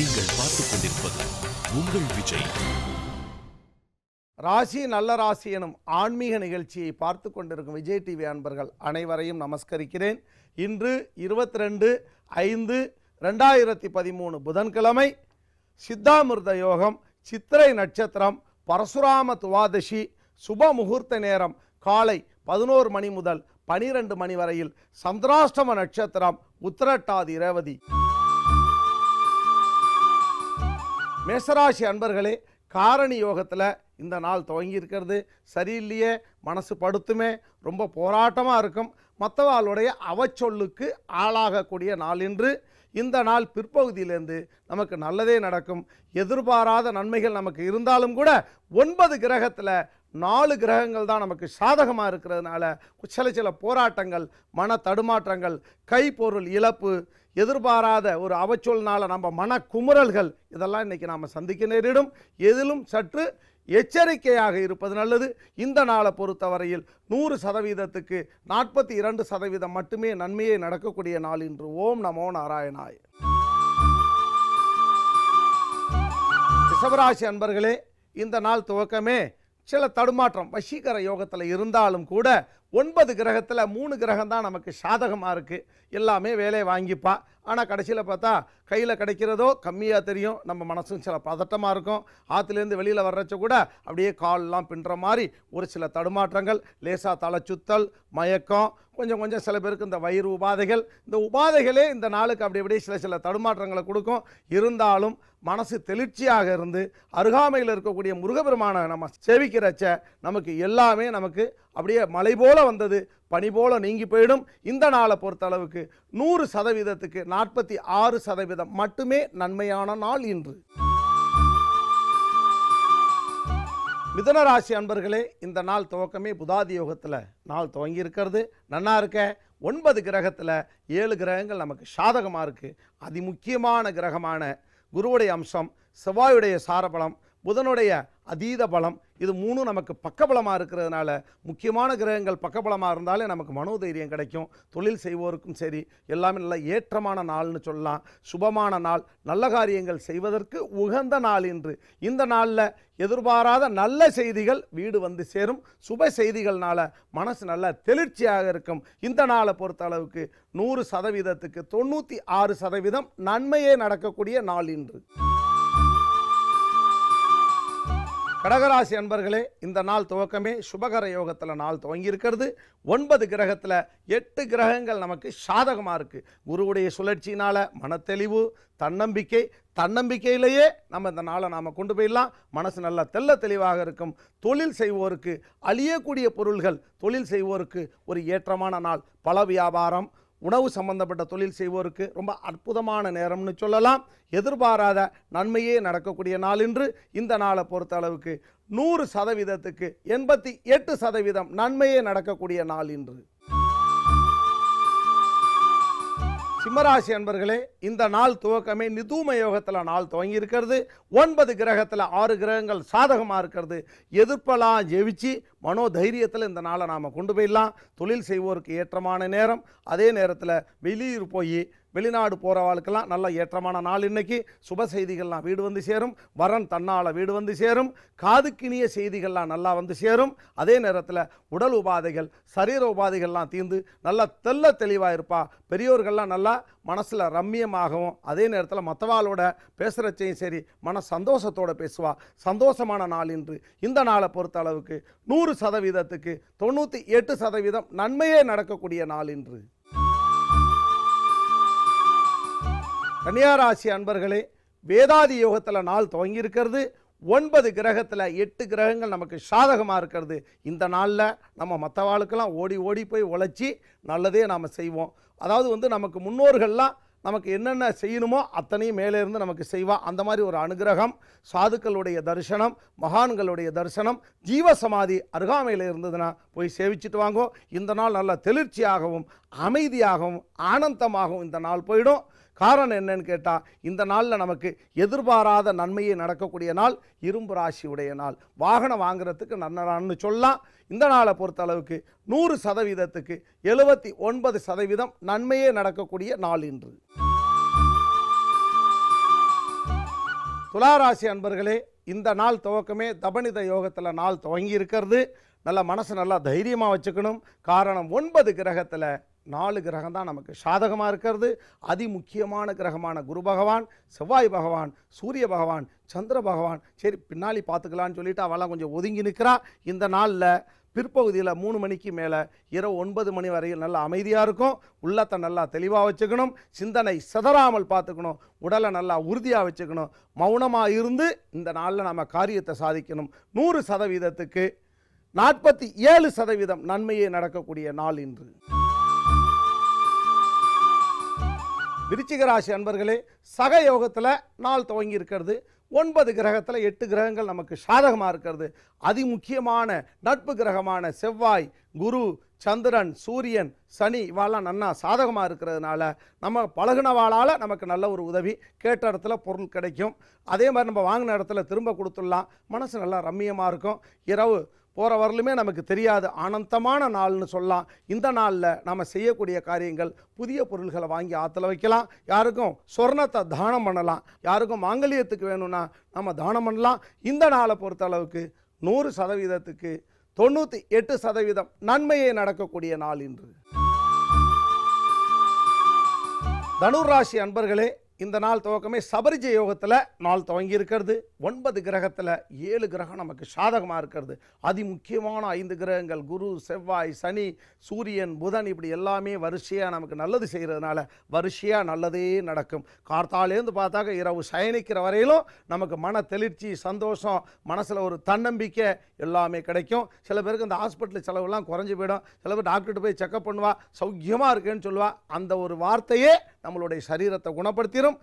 நீங்கள் பார்த்துக் கொண்டிருப்பது உங்கள் விஜய் ராசி நல்ல ராசி எனும் ஆன்மீக நிகழ்ச்சியை பார்த்து கொண்டிருக்கும் விஜய் டிவி அன்பர்கள் அனைவரையும் நமஸ்கரிக்கிறேன் இன்று இருபத்தி ரெண்டு ஐந்து ரெண்டாயிரத்தி பதிமூணு புதன்கிழமை சித்தாமிர்த யோகம் சித்திரை நட்சத்திரம் பரசுராம துவாதசி சுப முகூர்த்த நேரம் காலை பதினோரு மணி முதல் பனிரெண்டு மணி வரையில் சந்திராஷ்டம நட்சத்திரம் உத்திரட்டாதி ரேவதி மேசராசி அன்பர்களே காரணி யோகத்தில் இந்த நாள் துவங்கி இருக்கிறது சரியில்லையே மனசு படுத்துமே ரொம்ப போராட்டமாக இருக்கும் மற்றவாளுடைய அவச்சொல்லுக்கு ஆளாகக்கூடிய நாள் என்று இந்த நாள் பிற்பகுதியிலேருந்து நமக்கு நல்லதே நடக்கும் எதிர்பாராத நன்மைகள் நமக்கு இருந்தாலும் கூட ஒன்பது கிரகத்தில் நாலு கிரகங்கள் தான் நமக்கு சாதகமாக இருக்கிறதுனால சில சில போராட்டங்கள் மன தடுமாற்றங்கள் கைப்பொருள் இழப்பு எதிர்பாராத ஒரு அவச்சொல்னால் நம்ம மன குமுறல்கள் இதெல்லாம் இன்றைக்கி நாம் சந்திக்க நேரிடும் எதிலும் சற்று எச்சரிக்கையாக இருப்பது நல்லது இந்த நாளை பொறுத்தவரையில் நூறு சதவீதத்துக்கு நாற்பத்தி இரண்டு சதவீதம் மட்டுமே நன்மையே நடக்கக்கூடிய நாள் இன்று ஓம் நமோ நாராயணாய் ரிஷபராசி அன்பர்களே இந்த நாள் துவக்கமே சில தடுமாற்றம் வசீகர யோகத்தில் இருந்தாலும் கூட ஒன்பது கிரகத்தில் மூணு கிரகம் தான் நமக்கு சாதகமாக இருக்குது எல்லாமே வேலையை வாங்கிப்பா ஆனால் கடைசியில் பார்த்தா கையில் கிடைக்கிறதோ கம்மியாக தெரியும் நம்ம மனசும் சில பதட்டமாக இருக்கும் ஆற்றுலேருந்து வெளியில் வர்றச்ச கூட அப்படியே கால்லாம் பின்னுற மாதிரி ஒரு சில தடுமாற்றங்கள் லேசாக தலை சுத்தல் மயக்கம் கொஞ்சம் கொஞ்சம் சில பேருக்கு இந்த வயிறு உபாதைகள் இந்த உபாதைகளே இந்த நாளுக்கு அப்படி அப்படியே சில சில தடுமாற்றங்களை கொடுக்கும் இருந்தாலும் மனசு தெளிர்ச்சியாக இருந்து அருகாமையில் இருக்கக்கூடிய முருகபெருமானை நம்ம சேவிக்கிறச்ச நமக்கு எல்லாமே நமக்கு அப்படியே மலை போல வந்தது பனி போல நீங்கி போயிடும் இந்த நாளை பொறுத்த அளவுக்கு நூறு சதவீதத்துக்கு நாற்பத்தி ஆறு சதவீதம் மட்டுமே நன்மையான நாள் இன்று மிதனராசி அன்பர்களே இந்த நாள் துவக்கமே புதாதி யோகத்தில் நாள் துவங்கி இருக்கிறது நன்னா இருக்க ஒன்பது கிரகத்தில் ஏழு கிரகங்கள் நமக்கு சாதகமாக இருக்குது அதிமுக்கியமான கிரகமான குருவுடைய அம்சம் செவ்வாயுடைய சாரபலம் புதனுடைய அதீத பலம் இது மூணும் நமக்கு பக்கபலமாக இருக்கிறதுனால முக்கியமான கிரகங்கள் பக்கபலமாக இருந்தாலே நமக்கு மனோதைரியம் கிடைக்கும் தொழில் செய்வோருக்கும் சரி எல்லாமே நல்ல ஏற்றமான நாள்னு சொல்லலாம் சுபமான நாள் நல்ல காரியங்கள் செய்வதற்கு உகந்த நாள் என்று இந்த நாளில் எதிர்பாராத நல்ல செய்திகள் வீடு வந்து சேரும் சுப செய்திகள்னால் மனசு நல்ல தெளிர்ச்சியாக இருக்கும் இந்த நாளை பொறுத்த அளவுக்கு நூறு சதவீதத்துக்கு தொண்ணூற்றி ஆறு சதவீதம் நன்மையே நடக்கக்கூடிய நாள் இன்று கடகராசி அன்பர்களே இந்த நாள் துவக்கமே சுபகர யோகத்தில் நாள் துவங்கி இருக்கிறது ஒன்பது கிரகத்தில் எட்டு கிரகங்கள் நமக்கு சாதகமாக இருக்குது குருவுடைய சுழற்சியினால் மனத்தெளிவு தன்னம்பிக்கை தன்னம்பிக்கையிலேயே நம்ம இந்த நாளை நாம் கொண்டு போயிடலாம் மனசு நல்லா தெல்ல தெளிவாக இருக்கும் தொழில் செய்வோருக்கு அழியக்கூடிய பொருள்கள் தொழில் செய்வோருக்கு ஒரு ஏற்றமான நாள் பல வியாபாரம் உணவு சம்பந்தப்பட்ட தொழில் செய்வோருக்கு ரொம்ப அற்புதமான நேரம்னு சொல்லலாம் எதிர்பாராத நன்மையே நடக்கக்கூடிய நாள் என்று இந்த நாளை பொறுத்த அளவுக்கு நூறு சதவீதத்துக்கு எண்பத்தி எட்டு சதவீதம் நன்மையே நடக்கக்கூடிய நாள் இன்று சிம்மராசி அன்பர்களே இந்த நாள் துவக்கமே நிதூம யோகத்தில் நாள் துவங்கி இருக்கிறது ஒன்பது கிரகத்தில் ஆறு கிரகங்கள் சாதகமாக இருக்கிறது எதிர்ப்பெல்லாம் ஜெயிச்சு மனோதைரியத்தில் இந்த நாளை நாம் கொண்டு போயிடலாம் தொழில் செய்வோருக்கு ஏற்றமான நேரம் அதே நேரத்தில் வெளியூர் போய் வெளிநாடு போகிறவாளுக்கெல்லாம் நல்ல ஏற்றமான நாள் இன்னைக்கு சுப செய்திகள்லாம் வீடு வந்து சேரும் வரன் தன்னால் வீடு வந்து சேரும் காதுக்கினிய செய்திகள்லாம் நல்லா வந்து சேரும் அதே நேரத்தில் உடல் உபாதைகள் சரீர உபாதைகள்லாம் தீர்ந்து நல்லா தெல்ல தெளிவாக இருப்பா பெரியோர்கள்லாம் நல்லா மனசில் ரம்மியமாகவும் அதே நேரத்தில் மற்றவாளோட பேசுகிறச்சையும் சரி மன சந்தோஷத்தோடு பேசுவா சந்தோஷமான நாள் இன்று இந்த நாளை பொறுத்த அளவுக்கு நூறு சதவீதத்துக்கு தொண்ணூற்றி எட்டு சதவீதம் நன்மையே நடக்கக்கூடிய நாள் இன்று கன்னியாராசி அன்பர்களே வேதாதி யோகத்தில் நாள் துவங்கி இருக்கிறது ஒன்பது கிரகத்தில் எட்டு கிரகங்கள் நமக்கு சாதகமாக இருக்கிறது இந்த நாளில் நம்ம மற்ற வாழ்க்கெல்லாம் ஓடி ஓடி போய் உழைச்சி நல்லதே நாம் செய்வோம் அதாவது வந்து நமக்கு முன்னோர்கள்லாம் நமக்கு என்னென்ன செய்யணுமோ அத்தனையும் மேலேருந்து நமக்கு செய்வாள் அந்த மாதிரி ஒரு அனுகிரகம் சாதுக்களுடைய தரிசனம் மகான்களுடைய தரிசனம் ஜீவசமாதி அருகாமையில் இருந்ததுன்னா போய் சேவிச்சுட்டு வாங்கோ இந்த நாள் நல்லா தெளிர்ச்சியாகவும் அமைதியாகவும் ஆனந்தமாகவும் இந்த நாள் போயிடும் காரணம் என்னன்னு கேட்டால் இந்த நாளில் நமக்கு எதிர்பாராத நன்மையை நடக்கக்கூடிய நாள் இரும்பு ராசியுடைய நாள் வாகனம் வாங்குறதுக்கு நல்ல சொல்லலாம் இந்த நாளை பொறுத்த அளவுக்கு நூறு சதவீதத்துக்கு எழுபத்தி ஒன்பது சதவீதம் நன்மையே நடக்கக்கூடிய நாள் இன்று துளாராசி அன்பர்களே இந்த நாள் துவக்கமே தபனித யோகத்தில் நாள் துவங்கி இருக்கிறது நல்ல மனசு நல்லா தைரியமாக வச்சுக்கணும் காரணம் ஒன்பது கிரகத்தில் நாலு கிரகம் தான் நமக்கு சாதகமாக இருக்கிறது அதி முக்கியமான கிரகமான குரு பகவான் செவ்வாய் பகவான் சூரிய பகவான் சந்திர பகவான் சரி பின்னாடி பார்த்துக்கலான்னு சொல்லிட்டு அவெல்லாம் கொஞ்சம் ஒதுங்கி நிற்கிறா இந்த நாளில் பிற்பகுதியில் மூணு மணிக்கு மேலே இரவு ஒன்பது மணி வரையில் நல்லா அமைதியாக இருக்கும் உள்ளத்தை நல்லா தெளிவாக வச்சுக்கணும் சிந்தனை செதறாமல் பார்த்துக்கணும் உடலை நல்லா உறுதியாக வச்சுக்கணும் மௌனமாக இருந்து இந்த நாளில் நம்ம காரியத்தை சாதிக்கணும் நூறு சதவீதத்துக்கு நாற்பத்தி ஏழு சதவீதம் நன்மையே நடக்கக்கூடிய நாள் இன்று விருச்சிக ராசி அன்பர்களே சக யோகத்தில் நாள் துவங்கி இருக்கிறது ஒன்பது கிரகத்தில் எட்டு கிரகங்கள் நமக்கு சாதகமாக இருக்கிறது அதிமுக்கியமான நட்பு கிரகமான செவ்வாய் குரு சந்திரன் சூரியன் சனி இவாலாம் நன்னா சாதகமாக இருக்கிறதுனால நம்ம பழகினவாளால் நமக்கு நல்ல ஒரு உதவி கேட்ட இடத்துல பொருள் கிடைக்கும் அதே மாதிரி நம்ம வாங்கின இடத்துல திரும்ப கொடுத்துடலாம் மனசு நல்லா ரம்மியமாக இருக்கும் இரவு போகிற வரலுமே நமக்கு தெரியாது அனந்தமான நாள்னு சொல்லலாம் இந்த நாளில் நம்ம செய்யக்கூடிய காரியங்கள் புதிய பொருள்களை வாங்கி ஆற்றுல வைக்கலாம் யாருக்கும் சொர்ணத்தை தானம் பண்ணலாம் யாருக்கும் மாங்கல்யத்துக்கு வேணும்னா நம்ம தானம் பண்ணலாம் இந்த நாளை பொறுத்த அளவுக்கு நூறு சதவீதத்துக்கு தொண்ணூற்றி எட்டு சதவீதம் நன்மையே நடக்கக்கூடிய நாள் இன்று ராசி அன்பர்களே இந்த நாள் துவக்கமே சபரிஜ யோகத்தில் நாள் துவங்கி இருக்கிறது ஒன்பது கிரகத்தில் ஏழு கிரகம் நமக்கு சாதகமாக இருக்கிறது அதி முக்கியமான ஐந்து கிரகங்கள் குரு செவ்வாய் சனி சூரியன் புதன் இப்படி எல்லாமே வரிசையாக நமக்கு நல்லது செய்கிறதுனால வரிசையாக நல்லதே நடக்கும் கார்த்தாலேருந்து பார்த்தாக்க இரவு சயனிக்கிற வரையிலும் நமக்கு மன தெளிர்ச்சி சந்தோஷம் மனசில் ஒரு தன்னம்பிக்கை எல்லாமே கிடைக்கும் சில பேருக்கு இந்த ஹாஸ்பிட்டல் செலவுலாம் குறைஞ்சி போயிடும் சில பேர் டாக்டர்கிட்ட போய் செக்அப் பண்ணுவா சௌக்கியமாக இருக்கேன்னு சொல்லுவாள் அந்த ஒரு வார்த்தையே நம்மளுடைய சரீரத்தை குணப்படுத்திடும்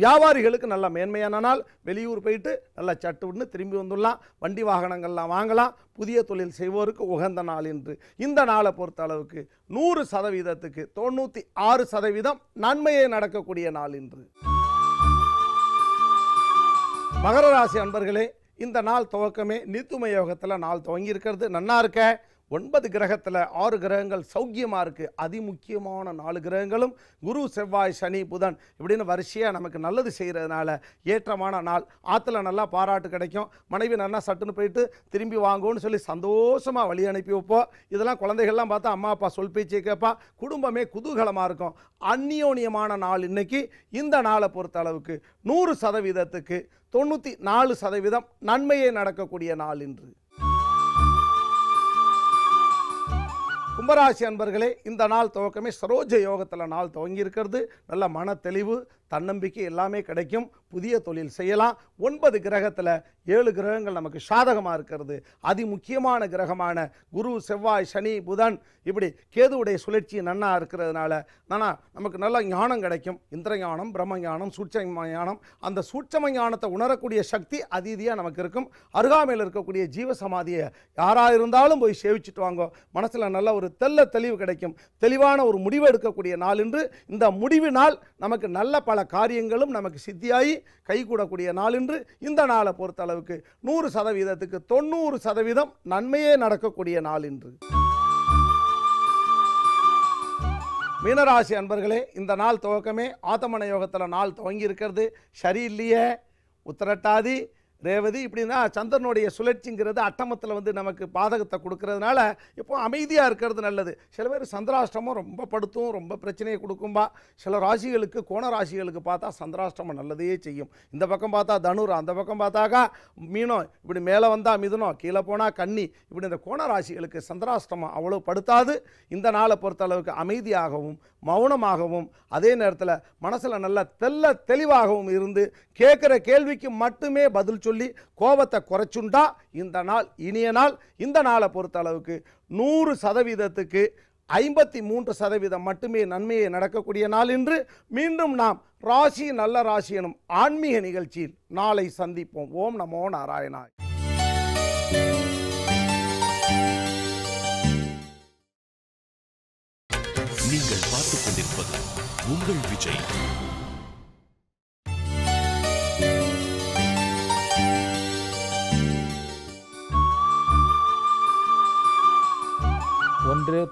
வியாபாரிகளுக்கு நல்ல மேன்மையான நாள் வெளியூர் போயிட்டு நல்லா விட்டு திரும்பி வந்துடலாம் வண்டி வாகனங்கள்லாம் வாங்கலாம் புதிய தொழில் செய்வோருக்கு உகந்த நாள் என்று இந்த நாளை பொறுத்த அளவுக்கு நூறு சதவீதத்துக்கு தொண்ணூற்றி ஆறு சதவீதம் நன்மையே நடக்கக்கூடிய நாள் என்று மகர ராசி அன்பர்களே இந்த நாள் துவக்கமே நித்தும யோகத்தில் நாள் துவங்கி இருக்கிறது நன்னா இருக்க ஒன்பது கிரகத்தில் ஆறு கிரகங்கள் சௌக்கியமாக இருக்குது அதிமுக்கியமான நாலு கிரகங்களும் குரு செவ்வாய் சனி புதன் இப்படின்னு வரிசையாக நமக்கு நல்லது செய்கிறதுனால ஏற்றமான நாள் ஆற்றுல நல்லா பாராட்டு கிடைக்கும் மனைவி நல்லா சட்டுன்னு போயிட்டு திரும்பி வாங்கும்னு சொல்லி சந்தோஷமாக வழி அனுப்பி வைப்போம் இதெல்லாம் குழந்தைகள்லாம் பார்த்தா அம்மா அப்பா சொல் பேச்சு கேட்பா குடும்பமே குதூகலமாக இருக்கும் அந்நியோனியமான நாள் இன்றைக்கி இந்த நாளை பொறுத்த அளவுக்கு நூறு சதவீதத்துக்கு தொண்ணூற்றி நாலு சதவீதம் நன்மையே நடக்கக்கூடிய நாள் இன்று கும்பராசி அன்பர்களே இந்த நாள் துவக்கமே சரோஜ யோகத்தில் நாள் துவங்கி இருக்கிறது நல்ல மன தெளிவு தன்னம்பிக்கை எல்லாமே கிடைக்கும் புதிய தொழில் செய்யலாம் ஒன்பது கிரகத்தில் ஏழு கிரகங்கள் நமக்கு சாதகமாக இருக்கிறது அதி முக்கியமான கிரகமான குரு செவ்வாய் சனி புதன் இப்படி கேதுவுடைய சுழற்சி நன்னா இருக்கிறதுனால ஆனால் நமக்கு நல்ல ஞானம் கிடைக்கும் இந்திர ஞானம் பிரம்ம ஞானம் சூட்சம ஞானம் அந்த சூட்சம ஞானத்தை உணரக்கூடிய சக்தி அதிதியாக நமக்கு இருக்கும் அருகாமையில் இருக்கக்கூடிய ஜீவசமாதியை யாராக இருந்தாலும் போய் சேவிச்சுட்டு வாங்கோ மனசில் நல்ல ஒரு தெல்ல தெளிவு கிடைக்கும் தெளிவான ஒரு முடிவு எடுக்கக்கூடிய நாள் என்று இந்த முடிவினால் நமக்கு நல்ல பல காரியங்களும் நமக்கு சித்தியாகி கைகூடக்கூடிய நாள் என்று இந்த நாளை பொறுத்த அளவுக்கு நூறு சதவீதத்துக்கு தொண்ணூறு சதவீதம் நன்மையே நடக்கக்கூடிய நாள் என்று மீனராசி அன்பர்களே இந்த நாள் துவக்கமே ஆத்தமன யோகத்தில் நாள் துவங்கி இருக்கிறது சரியில்லையே உத்திரட்டாதி ரேவதி இப்படின்னா சந்திரனுடைய சுழற்சிங்கிறது அட்டமத்தில் வந்து நமக்கு பாதகத்தை கொடுக்கறதுனால இப்போ அமைதியாக இருக்கிறது நல்லது சில பேர் சந்திராஷ்டமம் ரொம்ப படுத்தும் ரொம்ப பிரச்சனையை கொடுக்கும்பா சில ராசிகளுக்கு கோண ராசிகளுக்கு பார்த்தா சந்திராஷ்டமம் நல்லதையே செய்யும் இந்த பக்கம் பார்த்தா தனுர் அந்த பக்கம் பார்த்தாக்கா மீனம் இப்படி மேலே வந்தால் மிதுனம் கீழே போனால் கன்னி இப்படி இந்த கோண ராசிகளுக்கு சந்திராஷ்டமம் அவ்வளோ படுத்தாது இந்த நாளை பொறுத்தளவுக்கு அமைதியாகவும் மௌனமாகவும் அதே நேரத்தில் மனசில் நல்ல தெல்ல தெளிவாகவும் இருந்து கேட்குற கேள்விக்கு மட்டுமே பதில் சொல்லி சொல்லி கோபத்தை குறைச்சுண்டா இந்த நாள் இனிய நாள் இந்த நாளை பொறுத்த அளவுக்கு நூறு சதவீதத்துக்கு ஐம்பத்தி மூன்று சதவீதம் மட்டுமே நன்மையை நடக்கக்கூடிய நாள் என்று மீண்டும் நாம் ராசி நல்ல ராசி எனும் ஆன்மீக நிகழ்ச்சியில் நாளை சந்திப்போம் ஓம் நமோ நாராயணாய் நீங்கள் பார்த்துக் கொண்டிருப்பது உங்கள் விஜய்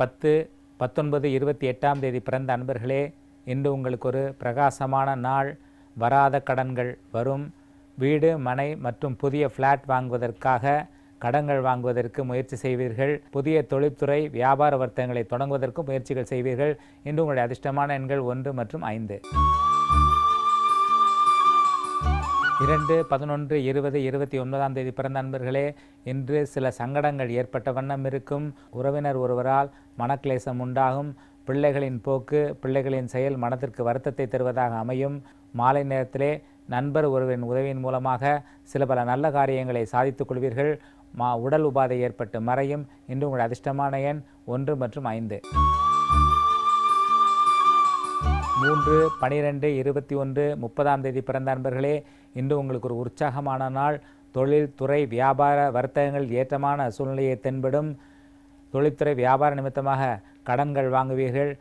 பத்து பத்தொன்பது இருபத்தி எட்டாம் தேதி பிறந்த அன்பர்களே இன்று உங்களுக்கு ஒரு பிரகாசமான நாள் வராத கடன்கள் வரும் வீடு மனை மற்றும் புதிய ஃப்ளாட் வாங்குவதற்காக கடன்கள் வாங்குவதற்கு முயற்சி செய்வீர்கள் புதிய தொழில்துறை வியாபார வர்த்தகங்களை தொடங்குவதற்கும் முயற்சிகள் செய்வீர்கள் இன்று உங்களுடைய அதிர்ஷ்டமான எண்கள் ஒன்று மற்றும் ஐந்து இரண்டு பதினொன்று இருபது இருபத்தி ஒன்பதாம் தேதி பிறந்த நண்பர்களே இன்று சில சங்கடங்கள் ஏற்பட்ட வண்ணம் இருக்கும் உறவினர் ஒருவரால் மனக்லேசம் உண்டாகும் பிள்ளைகளின் போக்கு பிள்ளைகளின் செயல் மனத்திற்கு வருத்தத்தை தருவதாக அமையும் மாலை நேரத்திலே நண்பர் ஒருவரின் உதவியின் மூலமாக சில பல நல்ல காரியங்களை சாதித்துக் கொள்வீர்கள் மா உடல் உபாதை ஏற்பட்டு மறையும் இன்று உங்கள் அதிர்ஷ்டமான எண் ஒன்று மற்றும் ஐந்து மூன்று பனிரெண்டு இருபத்தி ஒன்று முப்பதாம் தேதி பிறந்த நண்பர்களே இன்று உங்களுக்கு ஒரு உற்சாகமான நாள் தொழில் துறை வியாபார வர்த்தகங்கள் ஏற்றமான சூழ்நிலையை தென்படும் தொழில்துறை வியாபார நிமித்தமாக கடன்கள் வாங்குவீர்கள்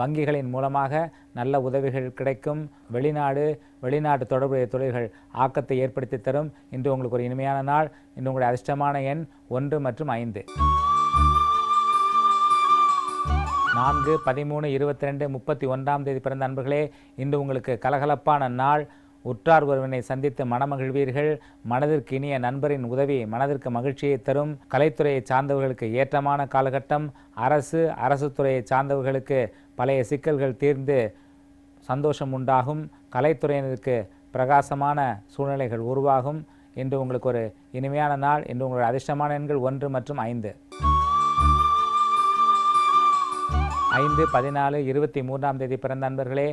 வங்கிகளின் மூலமாக நல்ல உதவிகள் கிடைக்கும் வெளிநாடு வெளிநாட்டு தொடர்புடைய தொழில்கள் ஆக்கத்தை ஏற்படுத்தி தரும் இன்று உங்களுக்கு ஒரு இனிமையான நாள் இன்று உங்களுடைய அதிர்ஷ்டமான எண் ஒன்று மற்றும் ஐந்து நான்கு பதிமூணு இருபத்தி ரெண்டு முப்பத்தி ஒன்றாம் தேதி பிறந்த அன்பர்களே இன்று உங்களுக்கு கலகலப்பான நாள் உற்றார் ஒருவனை சந்தித்து மனமகிழ்வீர்கள் மனதிற்கு இனிய நண்பரின் உதவி மனதிற்கு மகிழ்ச்சியை தரும் கலைத்துறையை சார்ந்தவர்களுக்கு ஏற்றமான காலகட்டம் அரசு அரசு துறையை சார்ந்தவர்களுக்கு பழைய சிக்கல்கள் தீர்ந்து சந்தோஷம் உண்டாகும் கலைத்துறையினருக்கு பிரகாசமான சூழ்நிலைகள் உருவாகும் இன்று உங்களுக்கு ஒரு இனிமையான நாள் இன்று உங்களுடைய அதிர்ஷ்டமான எண்கள் ஒன்று மற்றும் ஐந்து ஐந்து பதினாலு இருபத்தி மூன்றாம் தேதி பிறந்த நண்பர்களே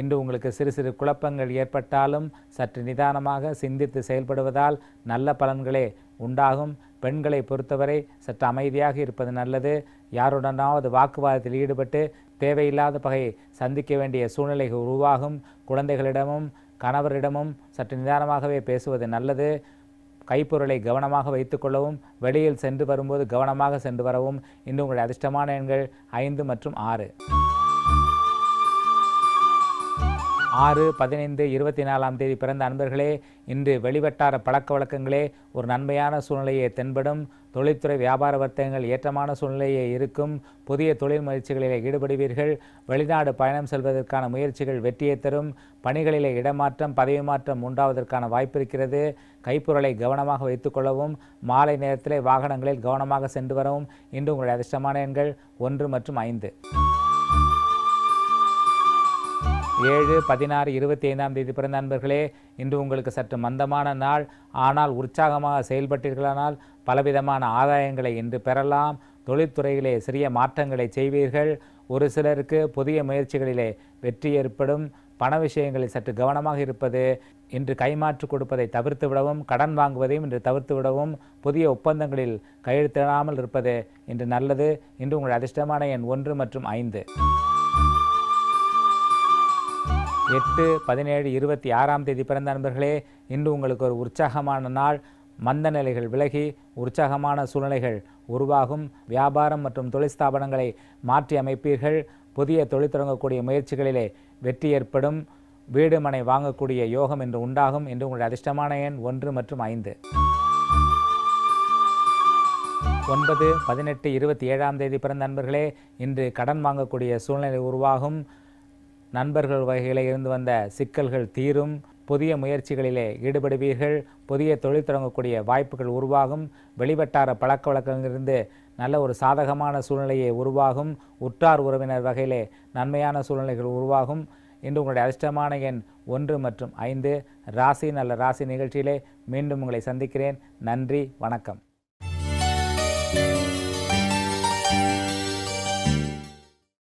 இன்று உங்களுக்கு சிறு சிறு குழப்பங்கள் ஏற்பட்டாலும் சற்று நிதானமாக சிந்தித்து செயல்படுவதால் நல்ல பலன்களே உண்டாகும் பெண்களை பொறுத்தவரை சற்று அமைதியாக இருப்பது நல்லது யாருடனாவது வாக்குவாதத்தில் ஈடுபட்டு தேவையில்லாத பகையை சந்திக்க வேண்டிய சூழ்நிலைகள் உருவாகும் குழந்தைகளிடமும் கணவரிடமும் சற்று நிதானமாகவே பேசுவது நல்லது கைப்பொருளை கவனமாக வைத்துக்கொள்ளவும் வெளியில் சென்று வரும்போது கவனமாக சென்று வரவும் இன்று உங்களுடைய அதிர்ஷ்டமான எண்கள் ஐந்து மற்றும் ஆறு ஆறு பதினைந்து இருபத்தி நாலாம் தேதி பிறந்த அன்பர்களே இன்று வெளிவட்டார பழக்க வழக்கங்களே ஒரு நன்மையான சூழ்நிலையை தென்படும் தொழில்துறை வியாபார வர்த்தகங்கள் ஏற்றமான சூழ்நிலையே இருக்கும் புதிய தொழில் முயற்சிகளில் ஈடுபடுவீர்கள் வெளிநாடு பயணம் செல்வதற்கான முயற்சிகள் வெற்றியை தரும் பணிகளிலே இடமாற்றம் பதவி மாற்றம் உண்டாவதற்கான வாய்ப்பு இருக்கிறது கைப்பொருளை கவனமாக வைத்துக்கொள்ளவும் மாலை நேரத்திலே வாகனங்களில் கவனமாக சென்று வரவும் இன்று உங்களுடைய அதிர்ஷ்டமான எண்கள் ஒன்று மற்றும் ஐந்து ஏழு பதினாறு இருபத்தி ஐந்தாம் தேதி பிறந்த அன்பர்களே இன்று உங்களுக்கு சற்று மந்தமான நாள் ஆனால் உற்சாகமாக செயல்பட்டீர்களானால் பலவிதமான ஆதாயங்களை இன்று பெறலாம் தொழில்துறையிலே சிறிய மாற்றங்களை செய்வீர்கள் ஒரு சிலருக்கு புதிய முயற்சிகளிலே வெற்றி ஏற்படும் பண விஷயங்களில் சற்று கவனமாக இருப்பது இன்று கைமாற்று கொடுப்பதை தவிர்த்து விடவும் கடன் வாங்குவதையும் இன்று தவிர்த்து விடவும் புதிய ஒப்பந்தங்களில் கையெழுத்திடாமல் இருப்பது இன்று நல்லது இன்று உங்கள் அதிர்ஷ்டமான எண் ஒன்று மற்றும் ஐந்து எட்டு பதினேழு இருபத்தி ஆறாம் தேதி பிறந்த நண்பர்களே இன்று உங்களுக்கு ஒரு உற்சாகமான நாள் மந்த நிலைகள் விலகி உற்சாகமான சூழ்நிலைகள் உருவாகும் வியாபாரம் மற்றும் தொழில் ஸ்தாபனங்களை மாற்றி அமைப்பீர்கள் புதிய தொழில் தொடங்கக்கூடிய முயற்சிகளிலே வெற்றி ஏற்படும் வீடு மனை வாங்கக்கூடிய யோகம் என்று உண்டாகும் என்று உங்களுடைய அதிர்ஷ்டமான எண் ஒன்று மற்றும் ஐந்து ஒன்பது பதினெட்டு இருபத்தி ஏழாம் தேதி பிறந்த நண்பர்களே இன்று கடன் வாங்கக்கூடிய சூழ்நிலை உருவாகும் நண்பர்கள் வகையில் இருந்து வந்த சிக்கல்கள் தீரும் புதிய முயற்சிகளிலே ஈடுபடுவீர்கள் புதிய தொழில் தொடங்கக்கூடிய வாய்ப்புகள் உருவாகும் வெளிவட்டார பழக்க வழக்கங்களிலிருந்து நல்ல ஒரு சாதகமான சூழ்நிலையை உருவாகும் உற்றார் உறவினர் வகையிலே நன்மையான சூழ்நிலைகள் உருவாகும் இன்று உங்களுடைய அதிர்ஷ்டமான எண் ஒன்று மற்றும் ஐந்து ராசி நல்ல ராசி நிகழ்ச்சியிலே மீண்டும் உங்களை சந்திக்கிறேன் நன்றி வணக்கம்